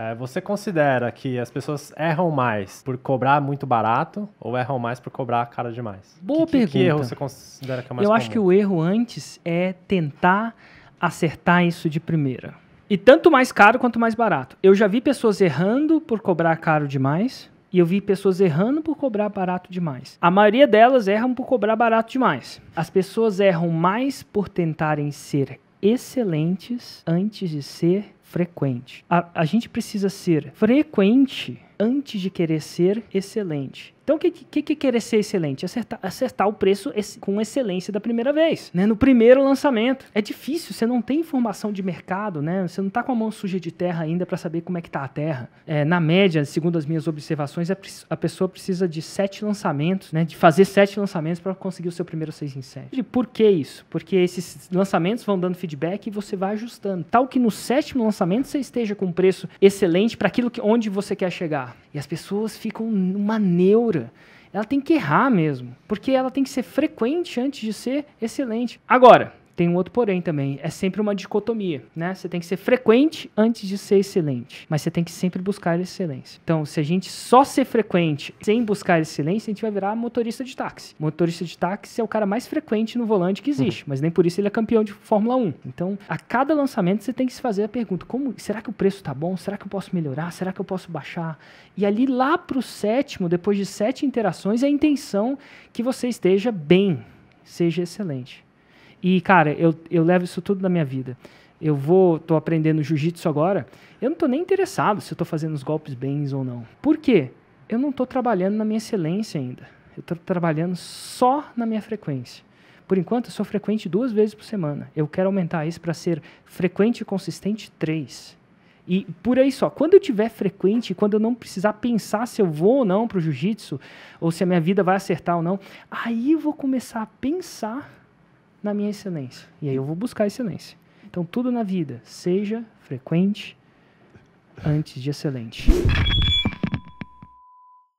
É, você considera que as pessoas erram mais por cobrar muito barato ou erram mais por cobrar caro demais? Boa que, pergunta. Que, que erro você considera que é mais Eu comum? acho que o erro antes é tentar acertar isso de primeira. E tanto mais caro quanto mais barato. Eu já vi pessoas errando por cobrar caro demais. E eu vi pessoas errando por cobrar barato demais. A maioria delas erram por cobrar barato demais. As pessoas erram mais por tentarem ser excelentes antes de ser frequente. A, a gente precisa ser frequente antes de querer ser excelente. Então, o que, que, que querer ser excelente? Acertar, acertar o preço com excelência da primeira vez, né? No primeiro lançamento. É difícil, você não tem informação de mercado, né? Você não está com a mão suja de terra ainda para saber como é que está a terra. É, na média, segundo as minhas observações, a, é a, pessoa precisa de sete lançamentos, né? De fazer sete lançamentos para conseguir o seu primeiro seis em sete. E por que isso? Porque esses lançamentos vão dando feedback e você vai ajustando. Tal que no sétimo lançamento você esteja com um preço excelente para aquilo que, onde você quer chegar. E as pessoas ficam numa neura ela tem que errar mesmo, porque ela tem que ser frequente antes de ser excelente. Agora, tem um outro porém também. É sempre uma dicotomia, né? Você tem que ser frequente antes de ser excelente. Mas você tem que sempre buscar excelência. Então, se a gente só ser frequente sem buscar excelência, a gente vai virar motorista de táxi. Motorista de táxi é o cara mais frequente no volante que existe, uhum. mas nem por isso ele é campeão de Fórmula 1. Então, a cada lançamento você tem que se fazer a pergunta: como será que o preço tá bom? Será que eu posso melhorar? Será que eu posso baixar? E ali lá pro sétimo, depois de sete interações, é a intenção que você esteja bem, seja excelente. E, cara, eu, eu levo isso tudo na minha vida. Eu vou, tô aprendendo jiu-jitsu agora, eu não tô nem interessado se eu tô fazendo os golpes bens ou não. Por quê? Eu não tô trabalhando na minha excelência ainda. Eu tô trabalhando só na minha frequência. Por enquanto, eu sou frequente duas vezes por semana. Eu quero aumentar isso para ser frequente e consistente três. E por aí só. Quando eu tiver frequente, quando eu não precisar pensar se eu vou ou não para o jiu-jitsu, ou se a minha vida vai acertar ou não, aí eu vou começar a pensar na minha excelência. E aí eu vou buscar a excelência. Então, tudo na vida, seja frequente antes de excelente.